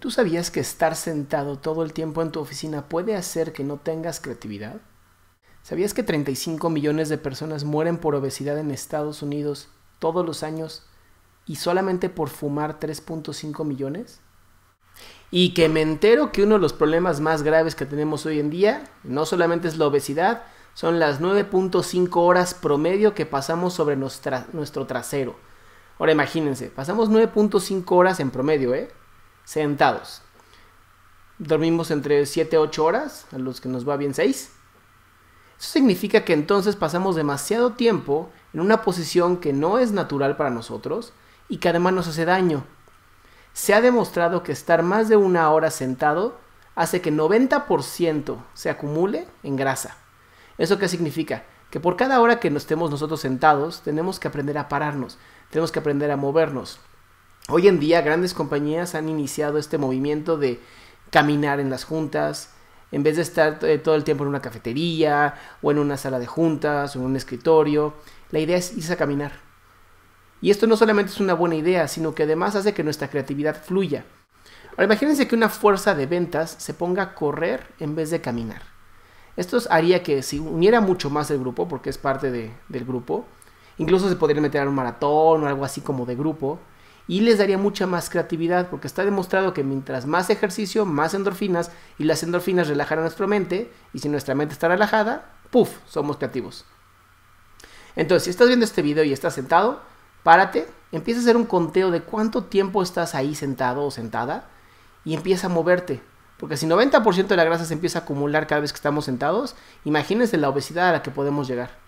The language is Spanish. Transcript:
¿Tú sabías que estar sentado todo el tiempo en tu oficina puede hacer que no tengas creatividad? ¿Sabías que 35 millones de personas mueren por obesidad en Estados Unidos todos los años y solamente por fumar 3.5 millones? Y que me entero que uno de los problemas más graves que tenemos hoy en día no solamente es la obesidad, son las 9.5 horas promedio que pasamos sobre nuestro trasero. Ahora imagínense, pasamos 9.5 horas en promedio, ¿eh? sentados. Dormimos entre 7 y 8 horas, a los que nos va bien 6. Eso significa que entonces pasamos demasiado tiempo en una posición que no es natural para nosotros y que además nos hace daño. Se ha demostrado que estar más de una hora sentado hace que 90% se acumule en grasa. ¿Eso qué significa? Que por cada hora que estemos nosotros sentados, tenemos que aprender a pararnos, tenemos que aprender a movernos, Hoy en día grandes compañías han iniciado este movimiento de caminar en las juntas, en vez de estar eh, todo el tiempo en una cafetería o en una sala de juntas o en un escritorio. La idea es irse a caminar. Y esto no solamente es una buena idea, sino que además hace que nuestra creatividad fluya. Ahora imagínense que una fuerza de ventas se ponga a correr en vez de caminar. Esto haría que se uniera mucho más el grupo, porque es parte del grupo. Incluso se podría meter a un maratón o algo así como de grupo y les daría mucha más creatividad porque está demostrado que mientras más ejercicio, más endorfinas y las endorfinas relajarán nuestra mente y si nuestra mente está relajada, ¡puf! somos creativos. Entonces, si estás viendo este video y estás sentado, párate, empieza a hacer un conteo de cuánto tiempo estás ahí sentado o sentada y empieza a moverte. Porque si 90% de la grasa se empieza a acumular cada vez que estamos sentados, imagínense la obesidad a la que podemos llegar.